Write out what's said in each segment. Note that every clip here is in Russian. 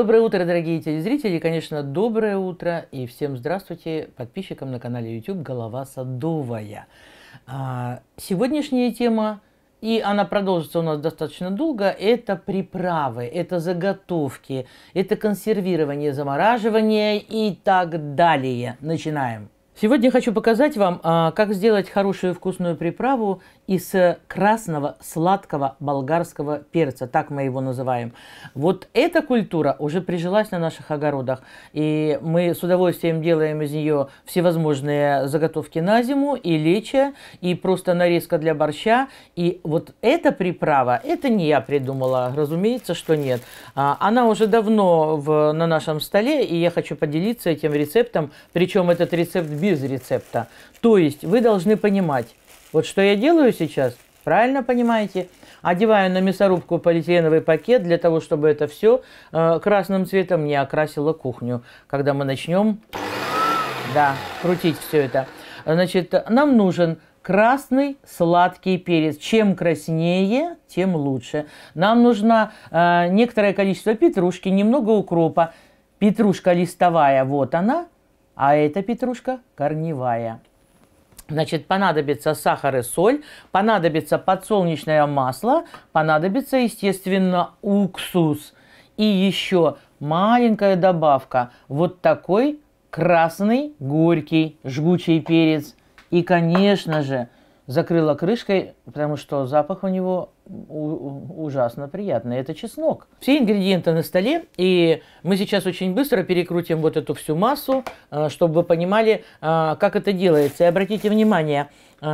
Доброе утро, дорогие телезрители. конечно, доброе утро и всем здравствуйте подписчикам на канале YouTube «Голова садовая». А, сегодняшняя тема, и она продолжится у нас достаточно долго, это приправы, это заготовки, это консервирование, замораживание и так далее. Начинаем. Сегодня хочу показать вам, а, как сделать хорошую вкусную приправу из э, красного сладкого болгарского перца, так мы его называем. Вот эта культура уже прижилась на наших огородах, и мы с удовольствием делаем из нее всевозможные заготовки на зиму, и лечо, и просто нарезка для борща. И вот эта приправа, это не я придумала, разумеется, что нет. А, она уже давно в, на нашем столе, и я хочу поделиться этим рецептом, причем этот рецепт без рецепта. То есть вы должны понимать, вот что я делаю сейчас, правильно понимаете? Одеваю на мясорубку полиэтиленовый пакет для того, чтобы это все э, красным цветом не окрасило кухню. Когда мы начнем, да, крутить все это. Значит, нам нужен красный сладкий перец. Чем краснее, тем лучше. Нам нужно э, некоторое количество петрушки, немного укропа. Петрушка листовая, вот она, а эта петрушка корневая. Значит, понадобится сахар и соль, понадобится подсолнечное масло, понадобится, естественно, уксус. И еще маленькая добавка. Вот такой красный, горький, жгучий перец. И, конечно же, закрыла крышкой, потому что запах у него ужасно приятно. Это чеснок. Все ингредиенты на столе, и мы сейчас очень быстро перекрутим вот эту всю массу, э, чтобы вы понимали, э, как это делается. И обратите внимание, э,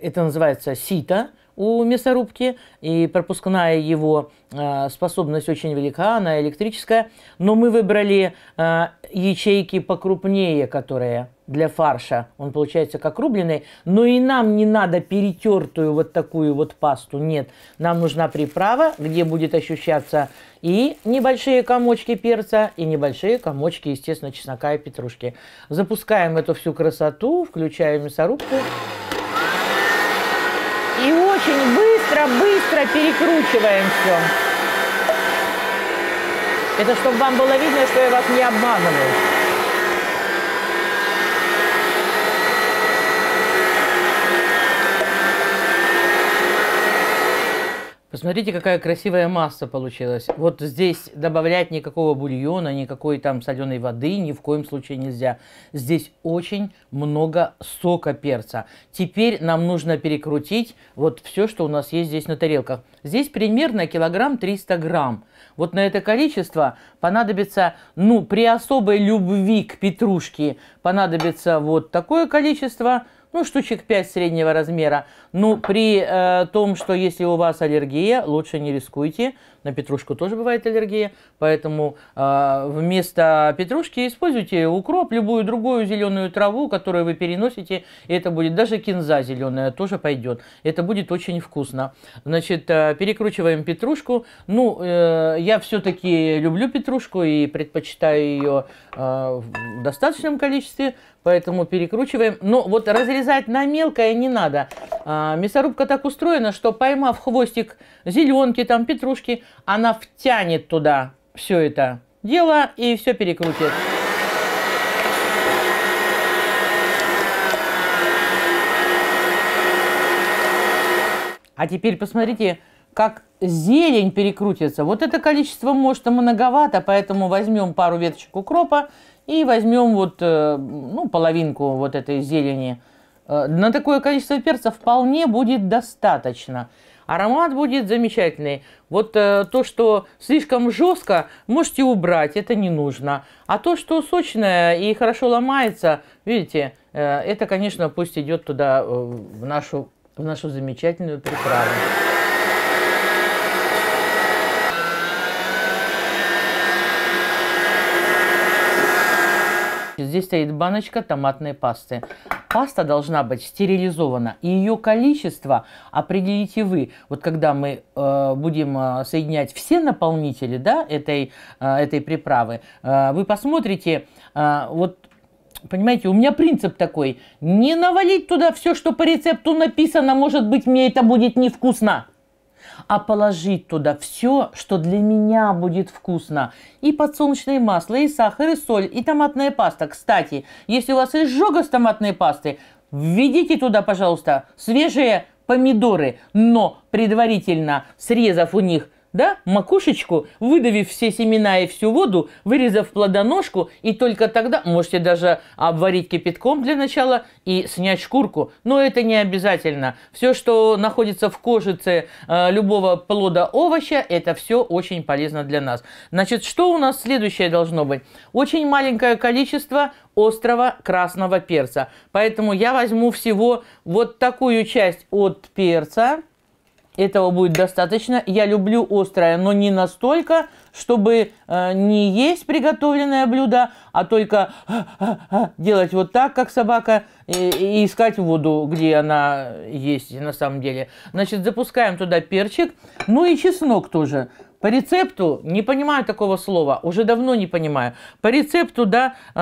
это называется сито – у мясорубки, и пропускная его э, способность очень велика, она электрическая. Но мы выбрали э, ячейки покрупнее, которые для фарша. Он получается как рубленый. Но и нам не надо перетертую вот такую вот пасту. Нет, нам нужна приправа, где будет ощущаться и небольшие комочки перца, и небольшие комочки, естественно, чеснока и петрушки. Запускаем эту всю красоту, включаем мясорубку очень быстро-быстро перекручиваем все. Это чтобы вам было видно, что я вас не обманываю. Смотрите, какая красивая масса получилась. Вот здесь добавлять никакого бульона, никакой там соленой воды ни в коем случае нельзя. Здесь очень много сока перца. Теперь нам нужно перекрутить вот все, что у нас есть здесь на тарелках. Здесь примерно килограмм 300 грамм. Вот на это количество понадобится, ну, при особой любви к петрушке понадобится вот такое количество – ну, штучек 5 среднего размера. Ну, при э, том, что если у вас аллергия, лучше не рискуйте, на петрушку тоже бывает аллергия, поэтому э, вместо петрушки используйте укроп, любую другую зеленую траву, которую вы переносите, и это будет даже кинза зеленая тоже пойдет. Это будет очень вкусно. Значит, э, перекручиваем петрушку. Ну, э, я все-таки люблю петрушку и предпочитаю ее э, в достаточном количестве, поэтому перекручиваем. Но вот разрезать на мелкое не надо. А, мясорубка так устроена, что поймав хвостик зеленки, там петрушки, она втянет туда все это дело и все перекрутит. А теперь посмотрите, как зелень перекрутится. Вот это количество, может, многовато, поэтому возьмем пару веточек укропа и возьмем вот, э, ну, половинку вот этой зелени. Э, на такое количество перца вполне будет достаточно аромат будет замечательный. Вот э, то, что слишком жестко, можете убрать, это не нужно. А то, что сочное и хорошо ломается, видите, э, это, конечно, пусть идет туда, э, в, нашу, в нашу замечательную приправу. Здесь стоит баночка томатной пасты. Паста должна быть стерилизована, и ее количество определите вы. Вот когда мы э, будем э, соединять все наполнители да, этой, э, этой приправы, э, вы посмотрите, э, вот понимаете, у меня принцип такой, не навалить туда все, что по рецепту написано, может быть, мне это будет невкусно а положить туда все, что для меня будет вкусно. И подсолнечное масло, и сахар, и соль, и томатная паста. Кстати, если у вас изжога с томатной пастой, введите туда, пожалуйста, свежие помидоры, но предварительно срезав у них да, макушечку, выдавив все семена и всю воду, вырезав плодоножку, и только тогда можете даже обварить кипятком для начала и снять шкурку. Но это не обязательно. Все, что находится в кожице э, любого плода овоща, это все очень полезно для нас. Значит, что у нас следующее должно быть? Очень маленькое количество острого красного перца. Поэтому я возьму всего вот такую часть от перца – этого будет достаточно. Я люблю острое, но не настолько, чтобы э, не есть приготовленное блюдо, а только э, э, э, делать вот так, как собака, и, и искать воду, где она есть на самом деле. Значит, запускаем туда перчик, ну и чеснок тоже. По рецепту, не понимаю такого слова, уже давно не понимаю. По рецепту, да, э,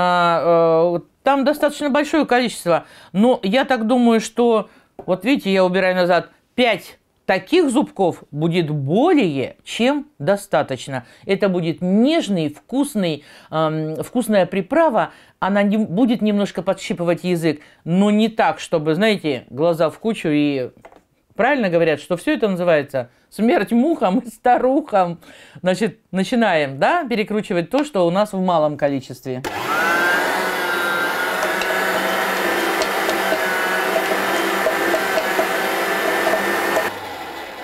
э, там достаточно большое количество, но я так думаю, что, вот видите, я убираю назад, 5 Таких зубков будет более чем достаточно. Это будет нежный, вкусный, эм, вкусная приправа. Она не, будет немножко подщипывать язык, но не так, чтобы, знаете, глаза в кучу и... Правильно говорят, что все это называется смерть мухам и старухам. Значит, начинаем, да, перекручивать то, что у нас в малом количестве.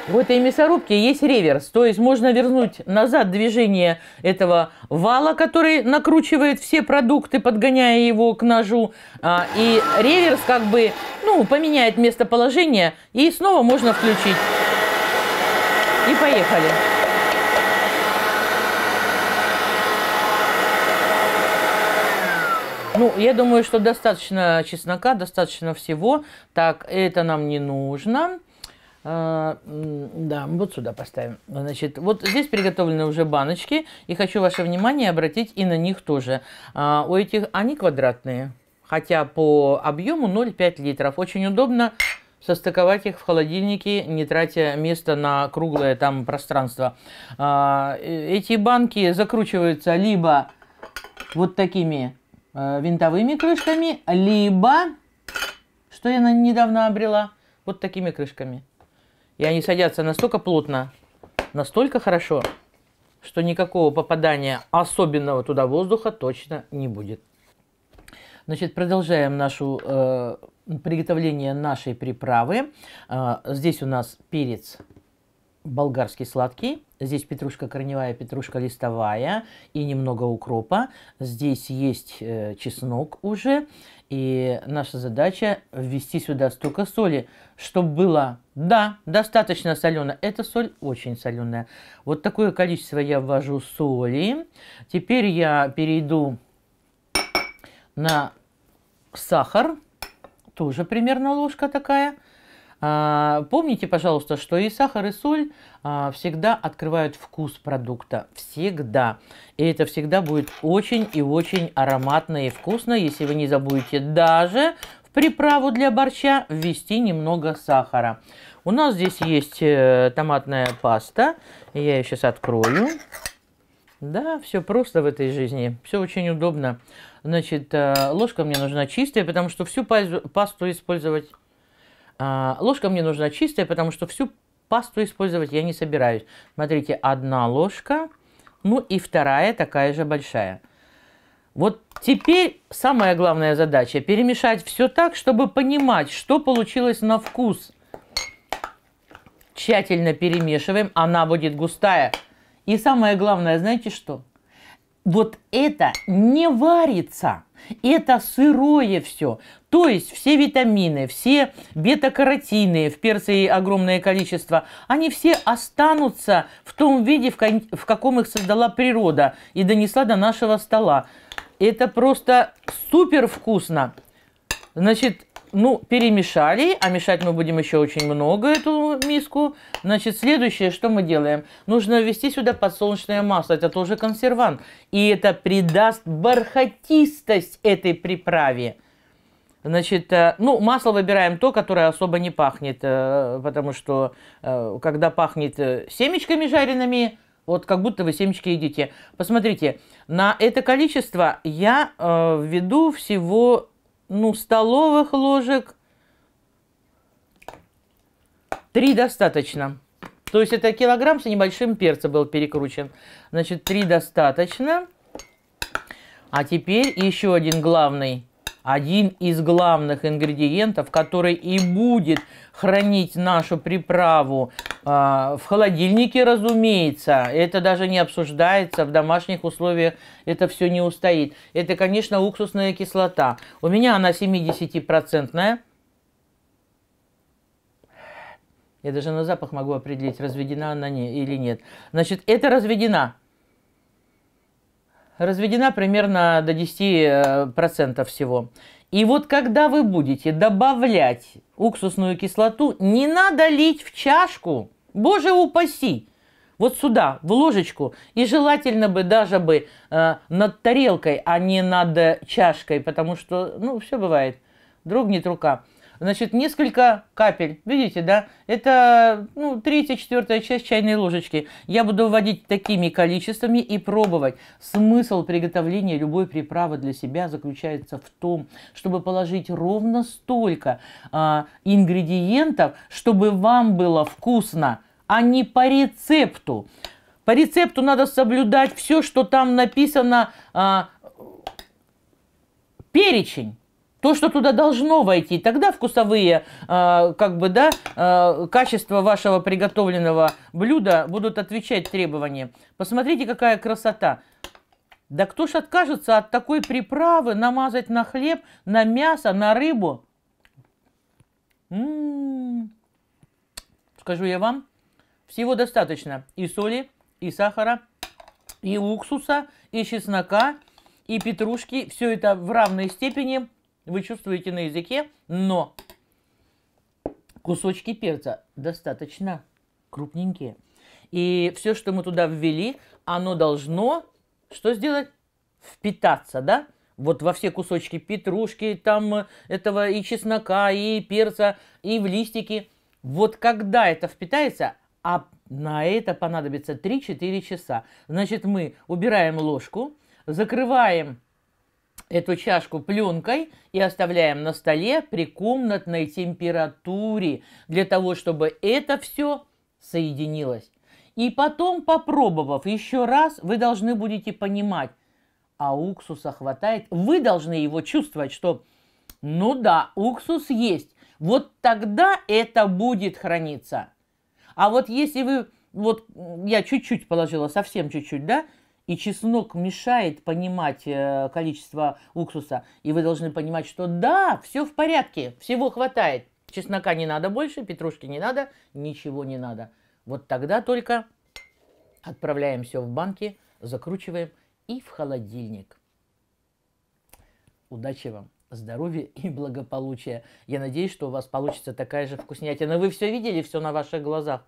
В этой мясорубке есть реверс, то есть можно вернуть назад движение этого вала, который накручивает все продукты, подгоняя его к ножу. А, и реверс как бы ну, поменяет местоположение, и снова можно включить. И поехали. Ну, я думаю, что достаточно чеснока, достаточно всего. Так, это нам не нужно. А, да, вот сюда поставим. Значит, вот здесь приготовлены уже баночки. И хочу ваше внимание обратить и на них тоже. А, у этих они квадратные, хотя по объему 0,5 литров. Очень удобно состыковать их в холодильнике, не тратя место на круглое там пространство. А, э, эти банки закручиваются либо вот такими э, винтовыми крышками, либо, что я недавно обрела, вот такими крышками. И они садятся настолько плотно, настолько хорошо, что никакого попадания особенного туда воздуха точно не будет. Значит, продолжаем нашу э, приготовление нашей приправы. Э, здесь у нас перец болгарский сладкий. Здесь петрушка корневая, петрушка листовая и немного укропа. Здесь есть э, чеснок уже. И наша задача ввести сюда столько соли, чтобы было, да, достаточно солено. Эта соль очень соленая. Вот такое количество я ввожу соли. Теперь я перейду на сахар. Тоже примерно ложка такая. А, помните, пожалуйста, что и сахар, и соль а, всегда открывают вкус продукта. Всегда. И это всегда будет очень и очень ароматно и вкусно, если вы не забудете даже в приправу для борща ввести немного сахара. У нас здесь есть э, томатная паста. Я ее сейчас открою. Да, все просто в этой жизни. Все очень удобно. Значит, э, ложка мне нужна чистая, потому что всю пасту использовать а, ложка мне нужна чистая, потому что всю пасту использовать я не собираюсь. Смотрите, одна ложка, ну и вторая такая же большая. Вот теперь самая главная задача – перемешать все так, чтобы понимать, что получилось на вкус. Тщательно перемешиваем, она будет густая. И самое главное, знаете что? Вот это не варится – это сырое все. То есть все витамины, все бета-каротины, в перце огромное количество, они все останутся в том виде, в каком их создала природа и донесла до нашего стола. Это просто супер вкусно. Значит, ну, перемешали, а мешать мы будем еще очень много эту миску. Значит, следующее, что мы делаем? Нужно ввести сюда подсолнечное масло, это тоже консервант. И это придаст бархатистость этой приправе. Значит, э, ну, масло выбираем то, которое особо не пахнет, э, потому что э, когда пахнет семечками жареными, вот как будто вы семечки едите. Посмотрите, на это количество я э, введу всего ну, столовых ложек три достаточно. То есть это килограмм с небольшим перца был перекручен. Значит, три достаточно. А теперь еще один главный, один из главных ингредиентов, который и будет хранить нашу приправу а, в холодильнике, разумеется, это даже не обсуждается, в домашних условиях это все не устоит. Это, конечно, уксусная кислота. У меня она 70-процентная. Я даже на запах могу определить, разведена она не, или нет. Значит, это разведена. Разведена примерно до 10% э, всего. И вот когда вы будете добавлять уксусную кислоту, не надо лить в чашку, боже упаси, вот сюда, в ложечку. И желательно бы даже бы э, над тарелкой, а не над э, чашкой, потому что, ну, все бывает, дрогнет рука. Значит, несколько капель, видите, да? Это ну, третья, четвертая часть чайной ложечки. Я буду вводить такими количествами и пробовать. Смысл приготовления любой приправы для себя заключается в том, чтобы положить ровно столько а, ингредиентов, чтобы вам было вкусно, а не по рецепту. По рецепту надо соблюдать все, что там написано а, перечень то, что туда должно войти, тогда вкусовые э, как бы, да, э, качества вашего приготовленного блюда будут отвечать требованиям. Посмотрите, какая красота. Да кто ж откажется от такой приправы намазать на хлеб, на мясо, на рыбу? М -м -м. Скажу я вам, всего достаточно. И соли, и сахара, и уксуса, и чеснока, и петрушки. Все это в равной степени вы чувствуете на языке, но кусочки перца достаточно крупненькие. И все, что мы туда ввели, оно должно что сделать? Впитаться, да? Вот во все кусочки петрушки, там э, этого и чеснока, и перца, и в листики. Вот когда это впитается, а на это понадобится 3-4 часа. Значит, мы убираем ложку, закрываем эту чашку пленкой и оставляем на столе при комнатной температуре, для того, чтобы это все соединилось. И потом, попробовав еще раз, вы должны будете понимать, а уксуса хватает. Вы должны его чувствовать, что, ну да, уксус есть. Вот тогда это будет храниться. А вот если вы, вот я чуть-чуть положила, совсем чуть-чуть, да, и чеснок мешает понимать э, количество уксуса. И вы должны понимать, что да, все в порядке, всего хватает. Чеснока не надо больше, петрушки не надо, ничего не надо. Вот тогда только отправляем все в банки, закручиваем и в холодильник. Удачи вам! здоровья и благополучия. Я надеюсь, что у вас получится такая же вкуснятина. Вы все видели, все на ваших глазах.